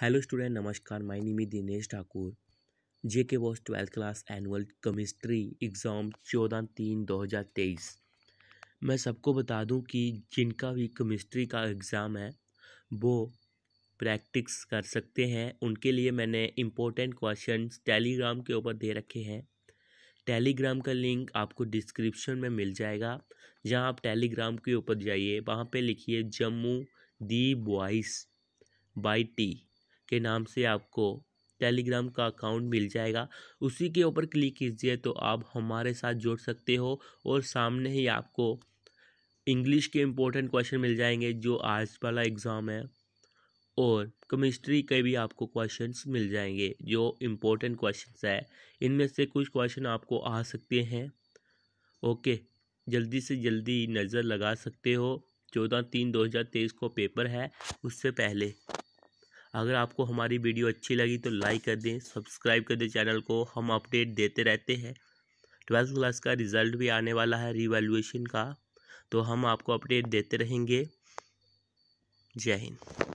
hello student नमस्कार my name is Dinesh Thakur J K boss twelfth class annual chemistry exam चौदह तीन दो हज़ार तेईस मैं सबको बता दूं कि जिनका भी केमिस्ट्री का एग्ज़ाम है वो प्रैक्टिस कर सकते हैं उनके लिए मैंने इम्पोर्टेंट क्वेश्चन टेलीग्राम के ऊपर दे रखे हैं टेलीग्राम का लिंक आपको डिस्क्रिप्शन में मिल जाएगा जहां आप टेलीग्राम के ऊपर जाइए वहां पे लिखिए Jammu the boys by T K नाम से आपको टेलीग्राम का अकाउंट मिल जाएगा उसी के ऊपर क्लिक कीजिए तो आप हमारे साथ जुड़ सकते हो और सामने ही आपको इंग्लिश के इम्पोर्टेंट क्वेश्चन मिल जाएंगे जो आज वाला एग्ज़ाम है और केमिस्ट्री के भी आपको क्वेश्चंस मिल जाएंगे जो इम्पोर्टेंट क्वेश्चंस है इनमें से कुछ क्वेश्चन आपको आ सकते हैं ओके जल्दी से जल्दी नज़र लगा सकते हो चौदह तीन दो हज़ार तेईस को पेपर है उससे पहले अगर आपको हमारी वीडियो अच्छी लगी तो लाइक कर दें सब्सक्राइब कर दें चैनल को हम अपडेट देते रहते हैं ट्वेल्थ क्लास का रिज़ल्ट भी आने वाला है रिवेल्यूशन का तो हम आपको अपडेट देते रहेंगे जय हिंद